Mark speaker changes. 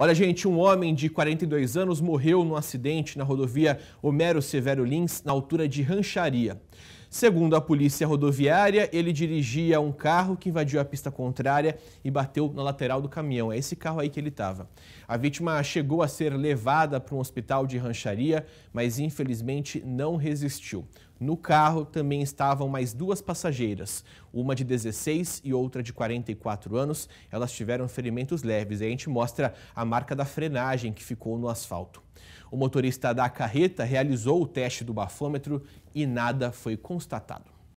Speaker 1: Olha, gente, um homem de 42 anos morreu num acidente na rodovia Homero Severo Lins, na altura de Rancharia. Segundo a polícia rodoviária, ele dirigia um carro que invadiu a pista contrária e bateu na lateral do caminhão. É esse carro aí que ele estava. A vítima chegou a ser levada para um hospital de rancharia, mas infelizmente não resistiu. No carro também estavam mais duas passageiras, uma de 16 e outra de 44 anos. Elas tiveram ferimentos leves. E a gente mostra a marca da frenagem que ficou no asfalto. O motorista da carreta realizou o teste do bafômetro e nada foi constatado.